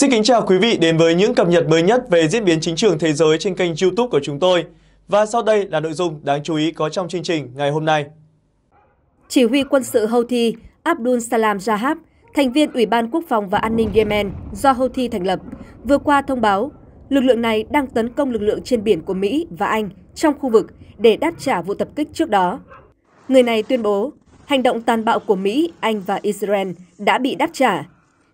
Xin kính chào quý vị đến với những cập nhật mới nhất về diễn biến chính trường thế giới trên kênh YouTube của chúng tôi. Và sau đây là nội dung đáng chú ý có trong chương trình ngày hôm nay. Chỉ huy quân sự Houthi Abdul Salam Jahab, thành viên Ủy ban Quốc phòng và An ninh Yemen do Houthi thành lập, vừa qua thông báo lực lượng này đang tấn công lực lượng trên biển của Mỹ và Anh trong khu vực để đáp trả vụ tập kích trước đó. Người này tuyên bố hành động tàn bạo của Mỹ, Anh và Israel đã bị đáp trả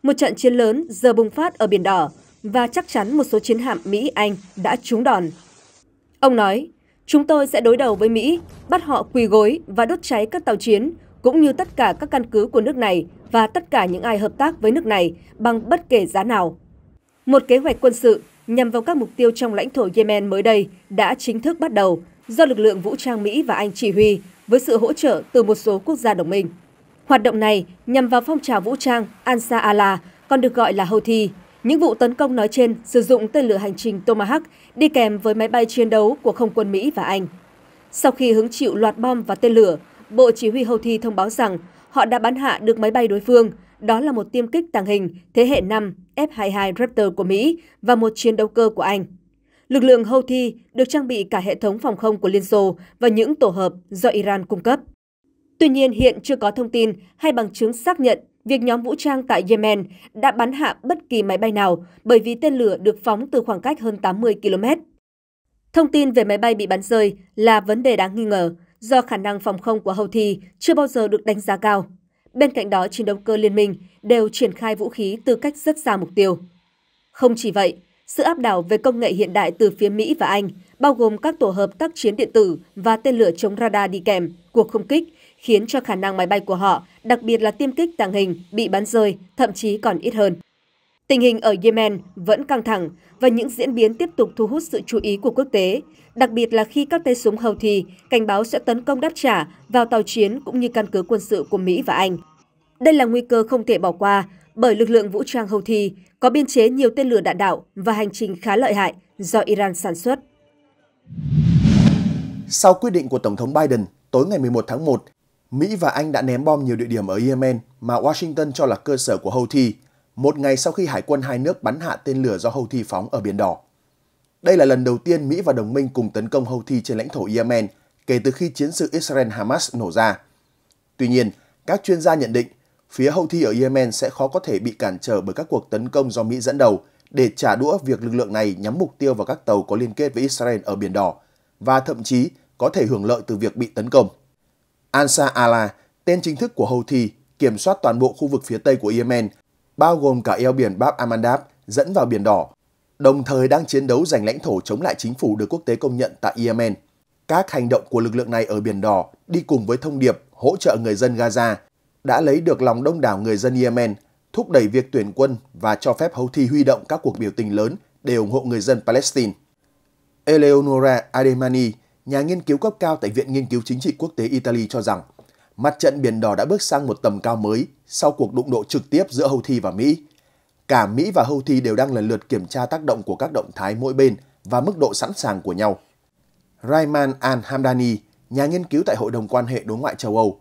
một trận chiến lớn giờ bùng phát ở Biển Đỏ và chắc chắn một số chiến hạm Mỹ-Anh đã trúng đòn. Ông nói, chúng tôi sẽ đối đầu với Mỹ, bắt họ quỳ gối và đốt cháy các tàu chiến, cũng như tất cả các căn cứ của nước này và tất cả những ai hợp tác với nước này bằng bất kể giá nào. Một kế hoạch quân sự nhằm vào các mục tiêu trong lãnh thổ Yemen mới đây đã chính thức bắt đầu do lực lượng vũ trang Mỹ và Anh chỉ huy với sự hỗ trợ từ một số quốc gia đồng minh. Hoạt động này nhằm vào phong trào vũ trang Ansa Ala, còn được gọi là Houthi. Những vụ tấn công nói trên sử dụng tên lửa hành trình Tomahawk đi kèm với máy bay chiến đấu của không quân Mỹ và Anh. Sau khi hứng chịu loạt bom và tên lửa, Bộ Chỉ huy Houthi thông báo rằng họ đã bắn hạ được máy bay đối phương, đó là một tiêm kích tàng hình thế hệ 5 F-22 Raptor của Mỹ và một chiến đấu cơ của Anh. Lực lượng Houthi được trang bị cả hệ thống phòng không của Liên Xô và những tổ hợp do Iran cung cấp. Tuy nhiên, hiện chưa có thông tin hay bằng chứng xác nhận việc nhóm vũ trang tại Yemen đã bắn hạ bất kỳ máy bay nào bởi vì tên lửa được phóng từ khoảng cách hơn 80 km. Thông tin về máy bay bị bắn rơi là vấn đề đáng nghi ngờ do khả năng phòng không của Houthi chưa bao giờ được đánh giá cao. Bên cạnh đó, chiến đấu cơ liên minh đều triển khai vũ khí từ cách rất xa mục tiêu. Không chỉ vậy, sự áp đảo về công nghệ hiện đại từ phía Mỹ và Anh, bao gồm các tổ hợp tác chiến điện tử và tên lửa chống radar đi kèm, cuộc không kích, khiến cho khả năng máy bay của họ, đặc biệt là tiêm kích tàng hình, bị bắn rơi, thậm chí còn ít hơn. Tình hình ở Yemen vẫn căng thẳng và những diễn biến tiếp tục thu hút sự chú ý của quốc tế, đặc biệt là khi các tay súng Houthi cảnh báo sẽ tấn công đáp trả vào tàu chiến cũng như căn cứ quân sự của Mỹ và Anh. Đây là nguy cơ không thể bỏ qua bởi lực lượng vũ trang Houthi có biên chế nhiều tên lửa đạn đạo và hành trình khá lợi hại do Iran sản xuất. Sau quyết định của Tổng thống Biden tối ngày 11 tháng 1 Mỹ và Anh đã ném bom nhiều địa điểm ở Yemen mà Washington cho là cơ sở của Houthi, một ngày sau khi hải quân hai nước bắn hạ tên lửa do Houthi phóng ở Biển Đỏ. Đây là lần đầu tiên Mỹ và đồng minh cùng tấn công Houthi trên lãnh thổ Yemen kể từ khi chiến sự Israel-Hamas nổ ra. Tuy nhiên, các chuyên gia nhận định phía Houthi ở Yemen sẽ khó có thể bị cản trở bởi các cuộc tấn công do Mỹ dẫn đầu để trả đũa việc lực lượng này nhắm mục tiêu vào các tàu có liên kết với Israel ở Biển Đỏ và thậm chí có thể hưởng lợi từ việc bị tấn công. Ansa Ala, tên chính thức của Houthi, kiểm soát toàn bộ khu vực phía tây của Yemen, bao gồm cả eo biển Bab Amandab dẫn vào Biển Đỏ, đồng thời đang chiến đấu giành lãnh thổ chống lại chính phủ được quốc tế công nhận tại Yemen. Các hành động của lực lượng này ở Biển Đỏ đi cùng với thông điệp hỗ trợ người dân Gaza đã lấy được lòng đông đảo người dân Yemen, thúc đẩy việc tuyển quân và cho phép Houthi huy động các cuộc biểu tình lớn để ủng hộ người dân Palestine. Eleonora Ademani, nhà nghiên cứu cấp cao tại Viện Nghiên cứu Chính trị Quốc tế Italy cho rằng mặt trận Biển Đỏ đã bước sang một tầm cao mới sau cuộc đụng độ trực tiếp giữa Houthi và Mỹ. Cả Mỹ và Houthi đều đang lần lượt kiểm tra tác động của các động thái mỗi bên và mức độ sẵn sàng của nhau. Rayman Al-Hamdani, nhà nghiên cứu tại Hội đồng quan hệ đối ngoại châu Âu,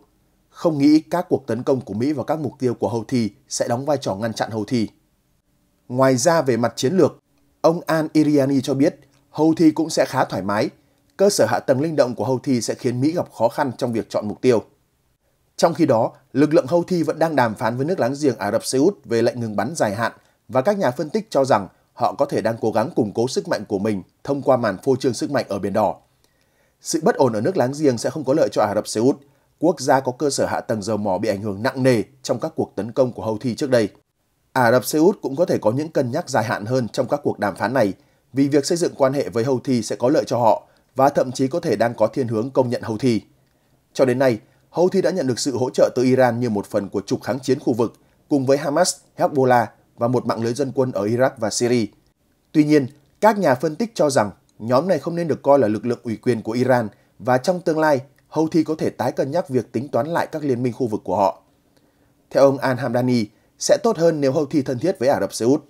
không nghĩ các cuộc tấn công của Mỹ vào các mục tiêu của Houthi sẽ đóng vai trò ngăn chặn Houthi. Ngoài ra về mặt chiến lược, ông Al-Iriani cho biết Houthi cũng sẽ khá thoải mái cơ sở hạ tầng linh động của Houthi sẽ khiến Mỹ gặp khó khăn trong việc chọn mục tiêu. Trong khi đó, lực lượng Houthi vẫn đang đàm phán với nước láng giềng Ả Rập Xê Út về lệnh ngừng bắn dài hạn và các nhà phân tích cho rằng họ có thể đang cố gắng củng cố sức mạnh của mình thông qua màn phô trương sức mạnh ở Biển Đỏ. Sự bất ổn ở nước láng giềng sẽ không có lợi cho Ả Rập Xê Út, quốc gia có cơ sở hạ tầng dầu mỏ bị ảnh hưởng nặng nề trong các cuộc tấn công của Houthi trước đây. Ả Rập Xê Út cũng có thể có những cân nhắc dài hạn hơn trong các cuộc đàm phán này, vì việc xây dựng quan hệ với Houthi sẽ có lợi cho họ – và thậm chí có thể đang có thiên hướng công nhận Houthi. Cho đến nay, Houthi đã nhận được sự hỗ trợ từ Iran như một phần của trục kháng chiến khu vực, cùng với Hamas, Hezbollah và một mạng lưới dân quân ở Iraq và Syria. Tuy nhiên, các nhà phân tích cho rằng nhóm này không nên được coi là lực lượng ủy quyền của Iran và trong tương lai, Houthi có thể tái cân nhắc việc tính toán lại các liên minh khu vực của họ. Theo ông Al-Hamdani, sẽ tốt hơn nếu Houthi thân thiết với Ả Rập Xê Út,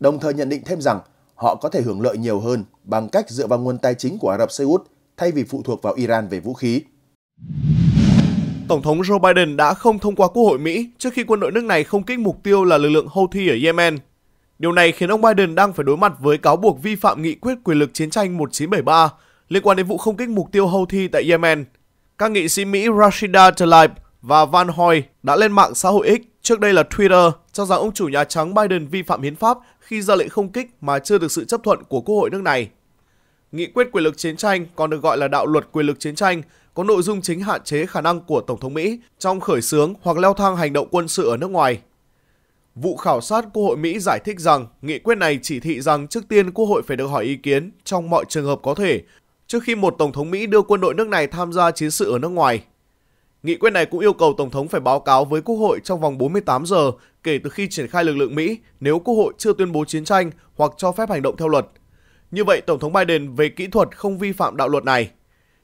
đồng thời nhận định thêm rằng họ có thể hưởng lợi nhiều hơn bằng cách dựa vào nguồn tài chính của Ả Rập Xê Út thay vì phụ thuộc vào Iran về vũ khí. Tổng thống Joe Biden đã không thông qua Quốc hội Mỹ trước khi quân đội nước này không kích mục tiêu là lực lượng Houthi ở Yemen. Điều này khiến ông Biden đang phải đối mặt với cáo buộc vi phạm nghị quyết quyền lực chiến tranh 1973 liên quan đến vụ không kích mục tiêu Houthi tại Yemen. Các nghị sĩ Mỹ Rashida Tlaib và Van Hoy đã lên mạng xã hội X, trước đây là Twitter, cho rằng ông chủ Nhà Trắng Biden vi phạm hiến pháp khi ra lệnh không kích mà chưa được sự chấp thuận của Quốc hội nước này. Nghị quyết quyền lực chiến tranh còn được gọi là đạo luật quyền lực chiến tranh, có nội dung chính hạn chế khả năng của Tổng thống Mỹ trong khởi xướng hoặc leo thang hành động quân sự ở nước ngoài. Vụ khảo sát Quốc hội Mỹ giải thích rằng nghị quyết này chỉ thị rằng trước tiên Quốc hội phải được hỏi ý kiến trong mọi trường hợp có thể trước khi một Tổng thống Mỹ đưa quân đội nước này tham gia chiến sự ở nước ngoài. Nghị quyết này cũng yêu cầu Tổng thống phải báo cáo với Quốc hội trong vòng 48 giờ kể từ khi triển khai lực lượng Mỹ nếu Quốc hội chưa tuyên bố chiến tranh hoặc cho phép hành động theo luật. Như vậy, Tổng thống Biden về kỹ thuật không vi phạm đạo luật này.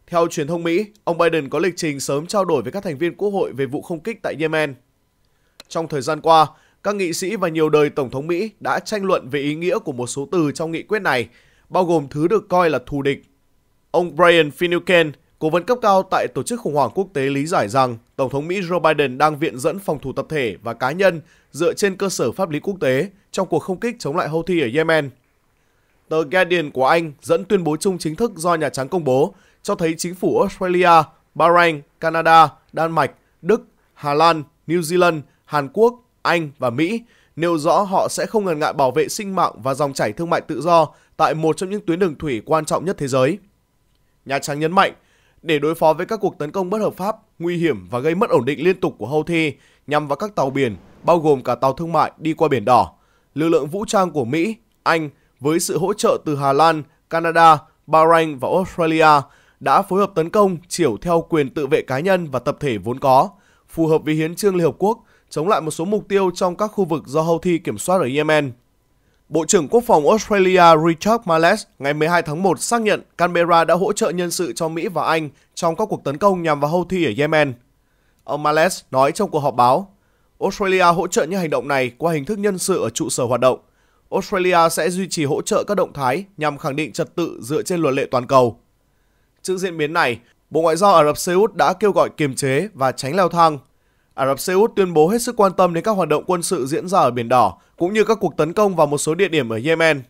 Theo truyền thông Mỹ, ông Biden có lịch trình sớm trao đổi với các thành viên Quốc hội về vụ không kích tại Yemen. Trong thời gian qua, các nghị sĩ và nhiều đời Tổng thống Mỹ đã tranh luận về ý nghĩa của một số từ trong nghị quyết này, bao gồm thứ được coi là thù địch. Ông Brian Finucane, Cố vấn cấp cao tại Tổ chức Khủng hoảng Quốc tế lý giải rằng Tổng thống Mỹ Joe Biden đang viện dẫn phòng thủ tập thể và cá nhân dựa trên cơ sở pháp lý quốc tế trong cuộc không kích chống lại Houthi ở Yemen. Tờ Guardian của Anh dẫn tuyên bố chung chính thức do Nhà Trắng công bố cho thấy chính phủ Australia, Bahrain, Canada, Đan Mạch, Đức, Hà Lan, New Zealand, Hàn Quốc, Anh và Mỹ nêu rõ họ sẽ không ngần ngại bảo vệ sinh mạng và dòng chảy thương mại tự do tại một trong những tuyến đường thủy quan trọng nhất thế giới. Nhà Trắng nhấn mạnh để đối phó với các cuộc tấn công bất hợp pháp, nguy hiểm và gây mất ổn định liên tục của Houthi nhằm vào các tàu biển, bao gồm cả tàu thương mại đi qua Biển Đỏ. Lực lượng vũ trang của Mỹ, Anh với sự hỗ trợ từ Hà Lan, Canada, Bahrain và Australia đã phối hợp tấn công chiều theo quyền tự vệ cá nhân và tập thể vốn có, phù hợp với hiến trương Liên Hợp Quốc, chống lại một số mục tiêu trong các khu vực do Houthi kiểm soát ở Yemen. Bộ trưởng Quốc phòng Australia Richard Marles ngày 12 tháng 1 xác nhận Canberra đã hỗ trợ nhân sự cho Mỹ và Anh trong các cuộc tấn công nhằm vào Houthi ở Yemen. Ông Marles nói trong cuộc họp báo, Australia hỗ trợ những hành động này qua hình thức nhân sự ở trụ sở hoạt động. Australia sẽ duy trì hỗ trợ các động thái nhằm khẳng định trật tự dựa trên luật lệ toàn cầu. Trước diễn biến này, Bộ Ngoại giao Ả Rập Xê Út đã kêu gọi kiềm chế và tránh leo thang Ả Rập Xê Út tuyên bố hết sức quan tâm đến các hoạt động quân sự diễn ra ở Biển Đỏ, cũng như các cuộc tấn công vào một số địa điểm ở Yemen.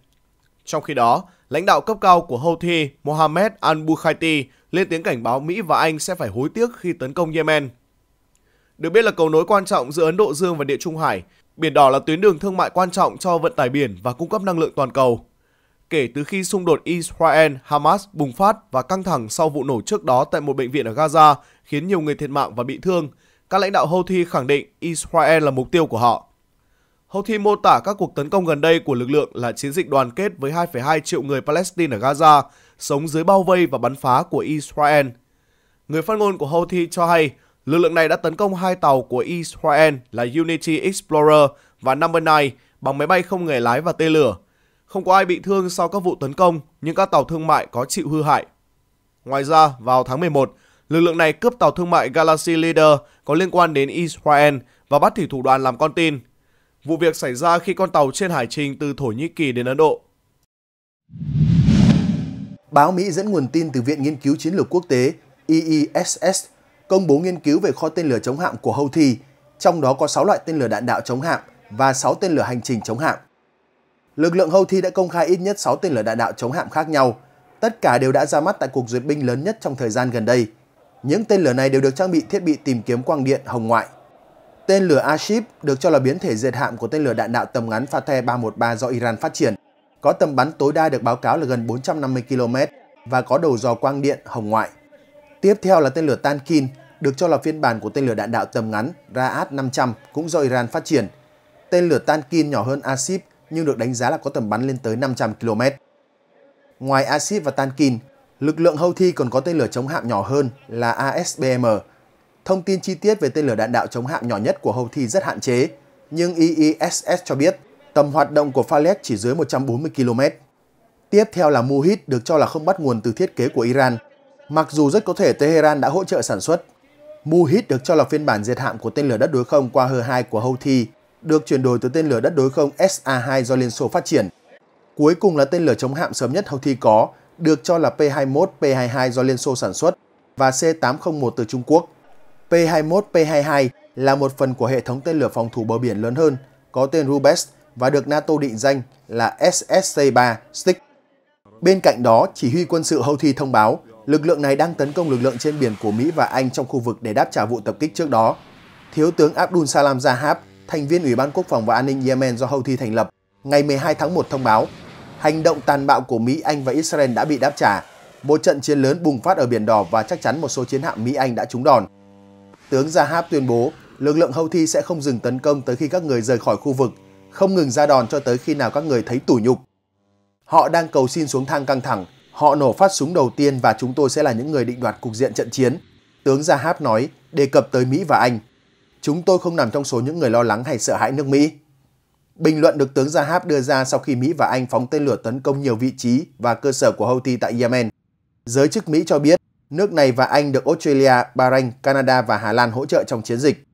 Trong khi đó, lãnh đạo cấp cao của Houthi Mohammed al-Bukhaiti lên tiếng cảnh báo Mỹ và Anh sẽ phải hối tiếc khi tấn công Yemen. Được biết là cầu nối quan trọng giữa Ấn Độ Dương và Địa Trung Hải, Biển Đỏ là tuyến đường thương mại quan trọng cho vận tải biển và cung cấp năng lượng toàn cầu. Kể từ khi xung đột Israel-Hamas bùng phát và căng thẳng sau vụ nổ trước đó tại một bệnh viện ở Gaza khiến nhiều người thiệt mạng và bị thương – các lãnh đạo Houthi khẳng định Israel là mục tiêu của họ. Houthi mô tả các cuộc tấn công gần đây của lực lượng là chiến dịch đoàn kết với 2,2 triệu người Palestine ở Gaza sống dưới bao vây và bắn phá của Israel. Người phát ngôn của Houthi cho hay lực lượng này đã tấn công hai tàu của Israel là Unity Explorer và Number 9 bằng máy bay không người lái và tên lửa. Không có ai bị thương sau các vụ tấn công, nhưng các tàu thương mại có chịu hư hại. Ngoài ra, vào tháng 11, Lực lượng này cướp tàu thương mại Galaxy Leader có liên quan đến Israel và bắt thủy thủ đoàn làm con tin. Vụ việc xảy ra khi con tàu trên hải trình từ Thổ Nhĩ Kỳ đến Ấn Độ. Báo Mỹ dẫn nguồn tin từ Viện Nghiên cứu Chiến lược Quốc tế EESS công bố nghiên cứu về kho tên lửa chống hạm của Houthi, trong đó có 6 loại tên lửa đạn đạo chống hạm và 6 tên lửa hành trình chống hạm. Lực lượng Houthi đã công khai ít nhất 6 tên lửa đạn đạo chống hạm khác nhau, tất cả đều đã ra mắt tại cuộc duyệt binh lớn nhất trong thời gian gần đây – những tên lửa này đều được trang bị thiết bị tìm kiếm quang điện hồng ngoại. Tên lửa Aship được cho là biến thể diệt hạm của tên lửa đạn đạo tầm ngắn Fateh 313 do Iran phát triển, có tầm bắn tối đa được báo cáo là gần 450 km và có đầu dò quang điện hồng ngoại. Tiếp theo là tên lửa Tankin, được cho là phiên bản của tên lửa đạn đạo tầm ngắn Raad 500 cũng do Iran phát triển. Tên lửa Tankin nhỏ hơn Aship nhưng được đánh giá là có tầm bắn lên tới 500 km. Ngoài Aship và Tankin, Lực lượng Houthi còn có tên lửa chống hạm nhỏ hơn là ASBM. Thông tin chi tiết về tên lửa đạn đạo chống hạm nhỏ nhất của Houthi rất hạn chế, nhưng IISS cho biết tầm hoạt động của Faled chỉ dưới 140 km. Tiếp theo là muhit được cho là không bắt nguồn từ thiết kế của Iran, mặc dù rất có thể Tehran đã hỗ trợ sản xuất. muhit được cho là phiên bản diệt hạm của tên lửa đất đối không qua H2 của Houthi, được chuyển đổi từ tên lửa đất đối không SA-2 do Liên Xô phát triển. Cuối cùng là tên lửa chống hạm sớm nhất Houthi có được cho là P-21, P-22 do Liên Xô sản xuất và C-801 từ Trung Quốc. P-21, P-22 là một phần của hệ thống tên lửa phòng thủ bờ biển lớn hơn, có tên Rubes và được NATO định danh là SSC-3 Stick. Bên cạnh đó, chỉ huy quân sự Houthi thông báo lực lượng này đang tấn công lực lượng trên biển của Mỹ và Anh trong khu vực để đáp trả vụ tập kích trước đó. Thiếu tướng Abdul Salam Zahab, thành viên Ủy ban Quốc phòng và An ninh Yemen do Houthi thành lập, ngày 12 tháng 1 thông báo Hành động tàn bạo của Mỹ, Anh và Israel đã bị đáp trả. Một trận chiến lớn bùng phát ở Biển Đỏ và chắc chắn một số chiến hạm Mỹ, Anh đã trúng đòn. Tướng Zahab tuyên bố lực lượng Houthi sẽ không dừng tấn công tới khi các người rời khỏi khu vực, không ngừng ra đòn cho tới khi nào các người thấy tủi nhục. Họ đang cầu xin xuống thang căng thẳng, họ nổ phát súng đầu tiên và chúng tôi sẽ là những người định đoạt cục diện trận chiến. Tướng Zahab nói, đề cập tới Mỹ và Anh. Chúng tôi không nằm trong số những người lo lắng hay sợ hãi nước Mỹ. Bình luận được tướng Zahab đưa ra sau khi Mỹ và Anh phóng tên lửa tấn công nhiều vị trí và cơ sở của Houthi tại Yemen. Giới chức Mỹ cho biết, nước này và Anh được Australia, Bahrain, Canada và Hà Lan hỗ trợ trong chiến dịch.